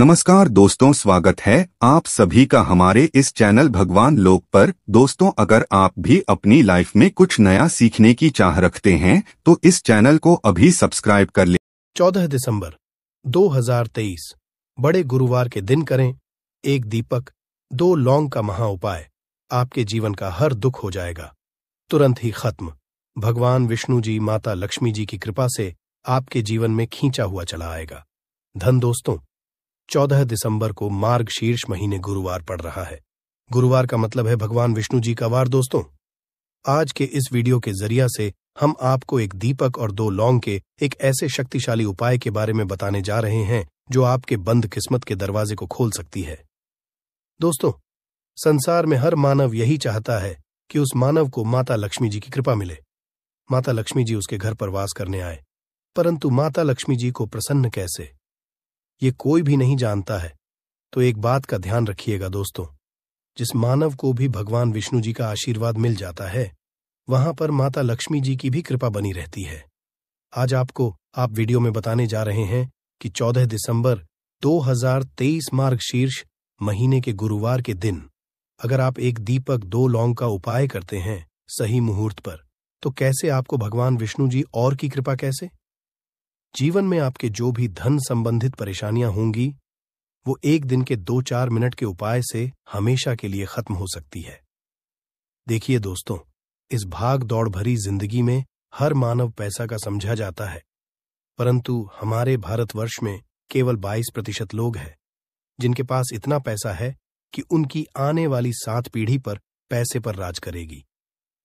नमस्कार दोस्तों स्वागत है आप सभी का हमारे इस चैनल भगवान लोक पर दोस्तों अगर आप भी अपनी लाइफ में कुछ नया सीखने की चाह रखते हैं तो इस चैनल को अभी सब्सक्राइब कर ले 14 दिसंबर 2023 बड़े गुरुवार के दिन करें एक दीपक दो लौंग का महा उपाय आपके जीवन का हर दुख हो जाएगा तुरंत ही खत्म भगवान विष्णु जी माता लक्ष्मी जी की कृपा से आपके जीवन में खींचा हुआ चला आएगा धन दोस्तों चौदह दिसंबर को मार्ग शीर्ष महीने गुरुवार पड़ रहा है गुरुवार का मतलब है भगवान विष्णु जी का वार दोस्तों आज के इस वीडियो के जरिया से हम आपको एक दीपक और दो लौंग के एक ऐसे शक्तिशाली उपाय के बारे में बताने जा रहे हैं जो आपके बंद किस्मत के दरवाजे को खोल सकती है दोस्तों संसार में हर मानव यही चाहता है कि उस मानव को माता लक्ष्मी जी की कृपा मिले माता लक्ष्मी जी उसके घर पर वास करने आए परंतु माता लक्ष्मी जी को प्रसन्न कैसे ये कोई भी नहीं जानता है तो एक बात का ध्यान रखिएगा दोस्तों जिस मानव को भी भगवान विष्णु जी का आशीर्वाद मिल जाता है वहां पर माता लक्ष्मी जी की भी कृपा बनी रहती है आज आपको आप वीडियो में बताने जा रहे हैं कि 14 दिसंबर 2023 मार्ग शीर्ष महीने के गुरुवार के दिन अगर आप एक दीपक दो लौंग का उपाय करते हैं सही मुहूर्त पर तो कैसे आपको भगवान विष्णु जी और की कृपा कैसे जीवन में आपके जो भी धन संबंधित परेशानियां होंगी वो एक दिन के दो चार मिनट के उपाय से हमेशा के लिए खत्म हो सकती है देखिए दोस्तों इस भाग दौड़ भरी जिंदगी में हर मानव पैसा का समझा जाता है परंतु हमारे भारतवर्ष में केवल 22 प्रतिशत लोग हैं जिनके पास इतना पैसा है कि उनकी आने वाली सात पीढ़ी पर पैसे पर राज करेगी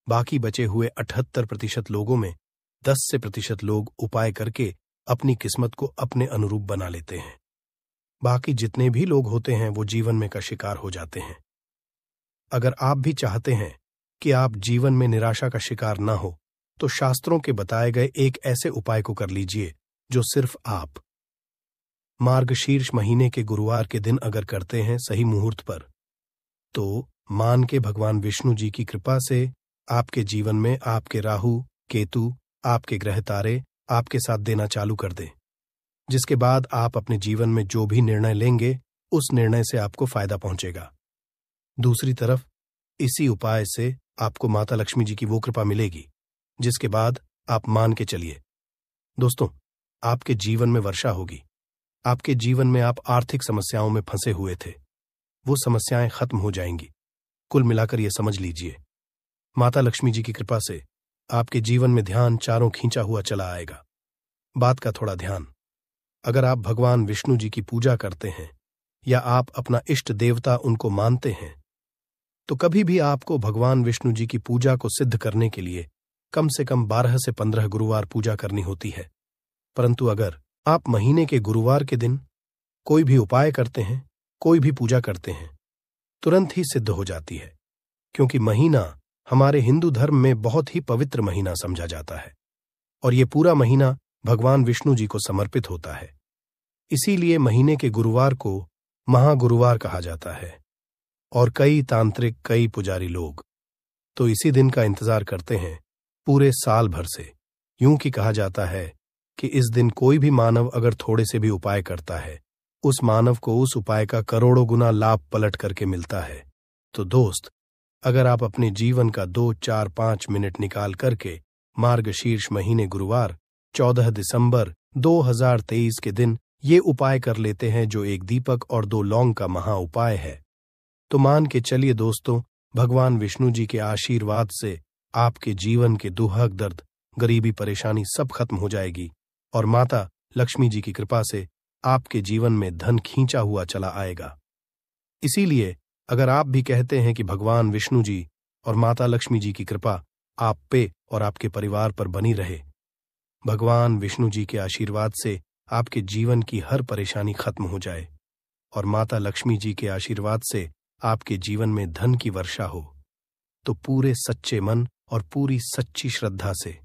बाकी बचे हुए अठहत्तर प्रतिशत लोगों में दस से प्रतिशत लोग उपाय करके अपनी किस्मत को अपने अनुरूप बना लेते हैं बाकी जितने भी लोग होते हैं वो जीवन में का शिकार हो जाते हैं अगर आप भी चाहते हैं कि आप जीवन में निराशा का शिकार ना हो तो शास्त्रों के बताए गए एक ऐसे उपाय को कर लीजिए जो सिर्फ आप मार्गशीर्ष महीने के गुरुवार के दिन अगर करते हैं सही मुहूर्त पर तो मान के भगवान विष्णु जी की कृपा से आपके जीवन में आपके राहु केतु आपके ग्रह तारे आपके साथ देना चालू कर दे जिसके बाद आप अपने जीवन में जो भी निर्णय लेंगे उस निर्णय से आपको फायदा पहुंचेगा दूसरी तरफ इसी उपाय से आपको माता लक्ष्मी जी की वो कृपा मिलेगी जिसके बाद आप मान के चलिए दोस्तों आपके जीवन में वर्षा होगी आपके जीवन में आप आर्थिक समस्याओं में फंसे हुए थे वो समस्याएं खत्म हो जाएंगी कुल मिलाकर यह समझ लीजिए माता लक्ष्मी जी की कृपा से आपके जीवन में ध्यान चारों खींचा हुआ चला आएगा बात का थोड़ा ध्यान अगर आप भगवान विष्णु जी की पूजा करते हैं या आप अपना इष्ट देवता उनको मानते हैं तो कभी भी आपको भगवान विष्णु जी की पूजा को सिद्ध करने के लिए कम से कम बारह से पंद्रह गुरुवार पूजा करनी होती है परंतु अगर आप महीने के गुरुवार के दिन कोई भी उपाय करते हैं कोई भी पूजा करते हैं तुरंत ही सिद्ध हो जाती है क्योंकि महीना हमारे हिंदू धर्म में बहुत ही पवित्र महीना समझा जाता है और ये पूरा महीना भगवान विष्णु जी को समर्पित होता है इसीलिए महीने के गुरुवार को महागुरुवार कहा जाता है और कई तांत्रिक कई पुजारी लोग तो इसी दिन का इंतजार करते हैं पूरे साल भर से यूं कि कहा जाता है कि इस दिन कोई भी मानव अगर थोड़े से भी उपाय करता है उस मानव को उस उपाय का करोड़ों गुना लाभ पलट करके मिलता है तो दोस्त अगर आप अपने जीवन का दो चार पांच मिनट निकाल करके मार्गशीर्ष महीने गुरुवार 14 दिसंबर 2023 के दिन ये उपाय कर लेते हैं जो एक दीपक और दो लौंग का महा उपाय है तो मान के चलिए दोस्तों भगवान विष्णु जी के आशीर्वाद से आपके जीवन के दुहक दर्द गरीबी परेशानी सब खत्म हो जाएगी और माता लक्ष्मी जी की कृपा से आपके जीवन में धन खींचा हुआ चला आएगा इसीलिए अगर आप भी कहते हैं कि भगवान विष्णु जी और माता लक्ष्मी जी की कृपा आप पे और आपके परिवार पर बनी रहे भगवान विष्णु जी के आशीर्वाद से आपके जीवन की हर परेशानी खत्म हो जाए और माता लक्ष्मी जी के आशीर्वाद से आपके जीवन में धन की वर्षा हो तो पूरे सच्चे मन और पूरी सच्ची श्रद्धा से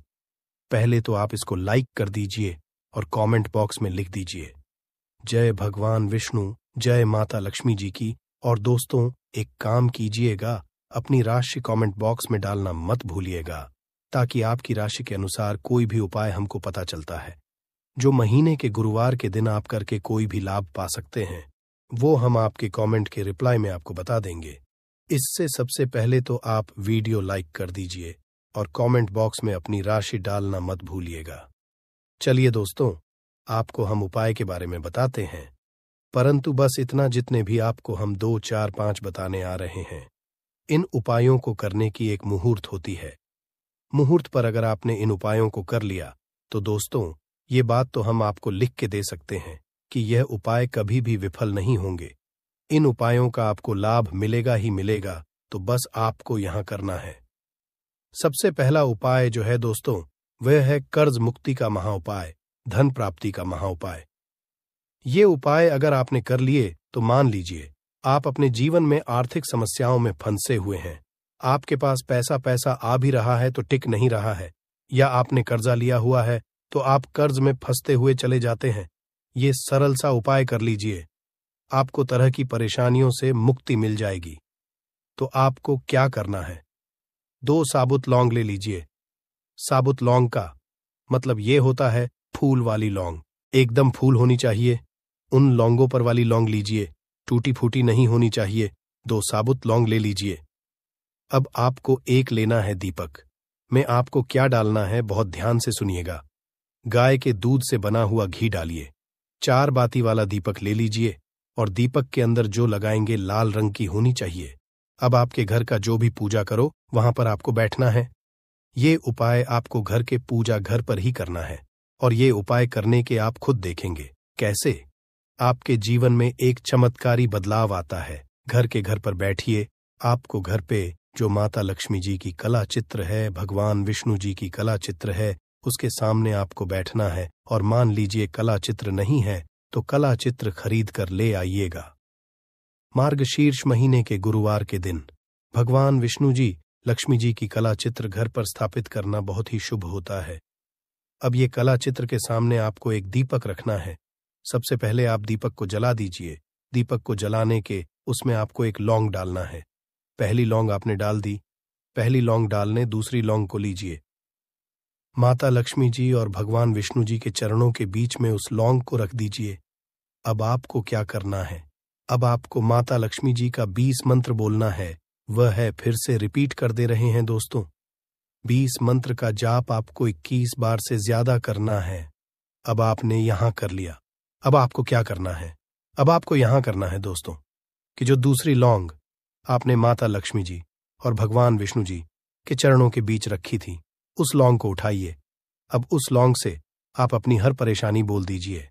पहले तो आप इसको लाइक कर दीजिए और कमेंट बॉक्स में लिख दीजिए जय भगवान विष्णु जय माता लक्ष्मी जी की और दोस्तों एक काम कीजिएगा अपनी राशि कमेंट बॉक्स में डालना मत भूलिएगा ताकि आपकी राशि के अनुसार कोई भी उपाय हमको पता चलता है जो महीने के गुरुवार के दिन आप करके कोई भी लाभ पा सकते हैं वो हम आपके कमेंट के रिप्लाई में आपको बता देंगे इससे सबसे पहले तो आप वीडियो लाइक कर दीजिए और कमेंट बॉक्स में अपनी राशि डालना मत भूलिएगा चलिए दोस्तों आपको हम उपाय के बारे में बताते हैं परंतु बस इतना जितने भी आपको हम दो चार पांच बताने आ रहे हैं इन उपायों को करने की एक मुहूर्त होती है मुहूर्त पर अगर आपने इन उपायों को कर लिया तो दोस्तों ये बात तो हम आपको लिख के दे सकते हैं कि यह उपाय कभी भी विफल नहीं होंगे इन उपायों का आपको लाभ मिलेगा ही मिलेगा तो बस आपको यहां करना है सबसे पहला उपाय जो है दोस्तों वह है कर्ज मुक्ति का महाउपाय धन प्राप्ति का महाउपाय ये उपाय अगर आपने कर लिए तो मान लीजिए आप अपने जीवन में आर्थिक समस्याओं में फंसे हुए हैं आपके पास पैसा पैसा आ भी रहा है तो टिक नहीं रहा है या आपने कर्जा लिया हुआ है तो आप कर्ज में फंसते हुए चले जाते हैं ये सरल सा उपाय कर लीजिए आपको तरह की परेशानियों से मुक्ति मिल जाएगी तो आपको क्या करना है दो साबुत लौंग ले लीजिए साबुत लौंग का मतलब ये होता है फूल वाली लौंग एकदम फूल होनी चाहिए उन लौंगों पर वाली लौंग लीजिए टूटी फूटी नहीं होनी चाहिए दो साबुत लौंग ले लीजिए अब आपको एक लेना है दीपक मैं आपको क्या डालना है बहुत ध्यान से सुनिएगा गाय के दूध से बना हुआ घी डालिए चार बाती वाला दीपक ले लीजिए और दीपक के अंदर जो लगाएंगे लाल रंग की होनी चाहिए अब आपके घर का जो भी पूजा करो वहां पर आपको बैठना है ये उपाय आपको घर के पूजा घर पर ही करना है और ये उपाय करने के आप खुद देखेंगे कैसे आपके जीवन में एक चमत्कारी बदलाव आता है घर के घर पर बैठिए आपको घर पे जो माता लक्ष्मी जी की कला चित्र है भगवान विष्णु जी की कला चित्र है उसके सामने आपको बैठना है और मान लीजिए कला चित्र नहीं है तो कला चित्र खरीद कर ले आइएगा मार्गशीर्ष महीने के गुरुवार के दिन भगवान विष्णु जी लक्ष्मी जी की कला चित्र घर पर स्थापित करना बहुत ही शुभ होता है अब ये कला चित्र के सामने आपको एक दीपक रखना है सबसे पहले आप दीपक को जला दीजिए दीपक को जलाने के उसमें आपको एक लौंग डालना है पहली लौंग आपने डाल दी पहली लौंग डालने दूसरी लौंग को लीजिए माता लक्ष्मी जी और भगवान विष्णु जी के चरणों के बीच में उस लौंग को रख दीजिए अब आपको क्या करना है अब आपको माता लक्ष्मी जी का बीस मंत्र बोलना है वह है फिर से रिपीट कर दे रहे हैं दोस्तों बीस मंत्र का जाप आपको इक्कीस बार से ज्यादा करना है अब आपने यहां कर लिया अब आपको क्या करना है अब आपको यहां करना है दोस्तों कि जो दूसरी लौंग आपने माता लक्ष्मी जी और भगवान विष्णु जी के चरणों के बीच रखी थी उस लौंग को उठाइए अब उस लौंग से आप अपनी हर परेशानी बोल दीजिए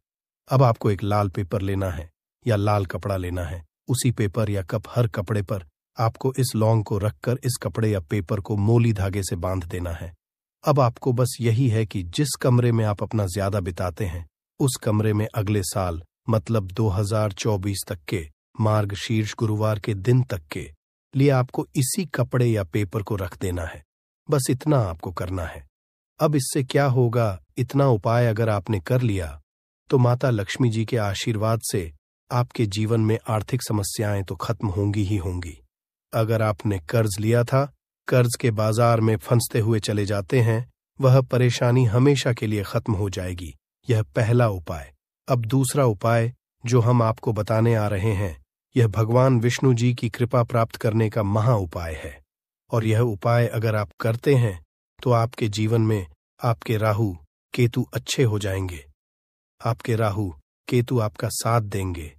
अब आपको एक लाल पेपर लेना है या लाल कपड़ा लेना है उसी पेपर या कप हर कपड़े पर आपको इस लौंग को रखकर इस कपड़े या पेपर को मोली धागे से बांध देना है अब आपको बस यही है कि जिस कमरे में आप अपना ज्यादा बिताते हैं उस कमरे में अगले साल मतलब 2024 तक के मार्ग शीर्ष गुरुवार के दिन तक के लिए आपको इसी कपड़े या पेपर को रख देना है बस इतना आपको करना है अब इससे क्या होगा इतना उपाय अगर आपने कर लिया तो माता लक्ष्मी जी के आशीर्वाद से आपके जीवन में आर्थिक समस्याएं तो खत्म होंगी ही होंगी अगर आपने कर्ज लिया था कर्ज के बाजार में फंसते हुए चले जाते हैं वह परेशानी हमेशा के लिए खत्म हो जाएगी यह पहला उपाय अब दूसरा उपाय जो हम आपको बताने आ रहे हैं यह भगवान विष्णु जी की कृपा प्राप्त करने का महा उपाय है और यह उपाय अगर आप करते हैं तो आपके जीवन में आपके राहु केतु अच्छे हो जाएंगे आपके राहु केतु आपका साथ देंगे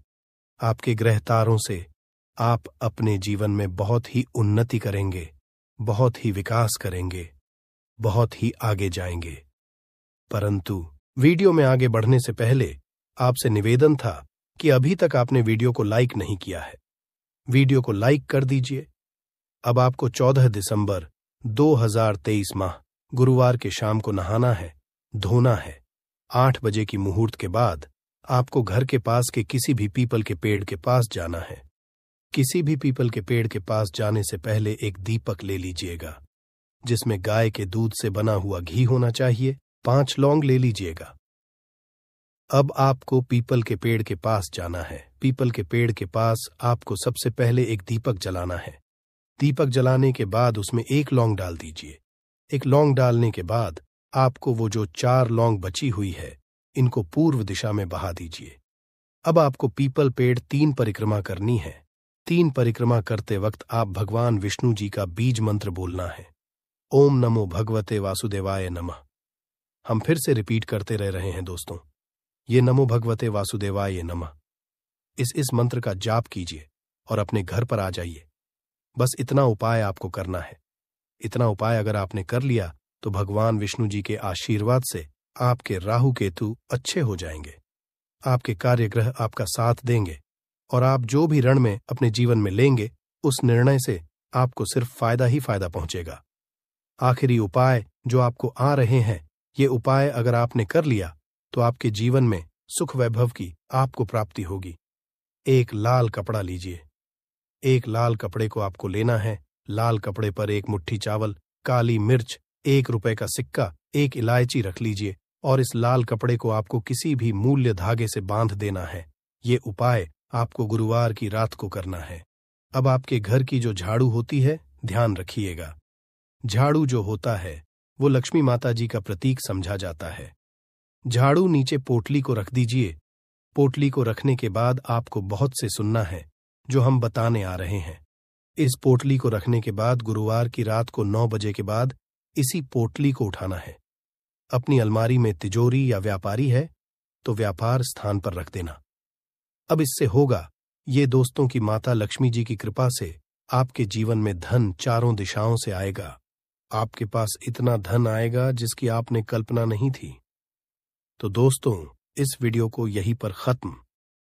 आपके ग्रह तारों से आप अपने जीवन में बहुत ही उन्नति करेंगे बहुत ही विकास करेंगे बहुत ही आगे जाएंगे परंतु वीडियो में आगे बढ़ने से पहले आपसे निवेदन था कि अभी तक आपने वीडियो को लाइक नहीं किया है वीडियो को लाइक कर दीजिए अब आपको 14 दिसंबर 2023 माह गुरुवार के शाम को नहाना है धोना है आठ बजे की मुहूर्त के बाद आपको घर के पास के किसी भी पीपल के पेड़ के पास जाना है किसी भी पीपल के पेड़ के पास जाने से पहले एक दीपक ले लीजिएगा जिसमें गाय के दूध से बना हुआ घी होना चाहिए पांच लौंग ले लीजिएगा अब आपको पीपल के पेड़ के पास जाना है पीपल के पेड़ के पास आपको सबसे पहले एक दीपक जलाना है दीपक जलाने के बाद उसमें एक लौंग डाल दीजिए एक लौंग डालने के बाद आपको वो जो चार लौंग बची हुई है इनको पूर्व दिशा में बहा दीजिए अब आपको पीपल पेड़ तीन परिक्रमा करनी है तीन परिक्रमा करते वक्त आप भगवान विष्णु जी का बीज मंत्र बोलना है ओम नमो भगवते वासुदेवाय नमः हम फिर से रिपीट करते रह रहे हैं दोस्तों ये नमो भगवते वासुदेवाय नमः इस इस मंत्र का जाप कीजिए और अपने घर पर आ जाइए बस इतना उपाय आपको करना है इतना उपाय अगर आपने कर लिया तो भगवान विष्णु जी के आशीर्वाद से आपके राहु केतु अच्छे हो जाएंगे आपके कार्यग्रह आपका साथ देंगे और आप जो भी रण में अपने जीवन में लेंगे उस निर्णय से आपको सिर्फ फायदा ही फायदा पहुंचेगा आखिरी उपाय जो आपको आ रहे हैं ये उपाय अगर आपने कर लिया तो आपके जीवन में सुख वैभव की आपको प्राप्ति होगी एक लाल कपड़ा लीजिए एक लाल कपड़े को आपको लेना है लाल कपड़े पर एक मुट्ठी चावल काली मिर्च एक रुपए का सिक्का एक इलायची रख लीजिए और इस लाल कपड़े को आपको किसी भी मूल्य धागे से बांध देना है ये उपाय आपको गुरुवार की रात को करना है अब आपके घर की जो झाड़ू होती है ध्यान रखिएगा झाड़ू जो होता है वो लक्ष्मी माता जी का प्रतीक समझा जाता है झाड़ू नीचे पोटली को रख दीजिए पोटली को रखने के बाद आपको बहुत से सुनना है जो हम बताने आ रहे हैं इस पोटली को रखने के बाद गुरुवार की रात को नौ बजे के बाद इसी पोटली को उठाना है अपनी अलमारी में तिजोरी या व्यापारी है तो व्यापार स्थान पर रख देना अब इससे होगा ये दोस्तों की माता लक्ष्मी जी की कृपा से आपके जीवन में धन चारों दिशाओं से आएगा आपके पास इतना धन आएगा जिसकी आपने कल्पना नहीं थी तो दोस्तों इस वीडियो को यहीं पर खत्म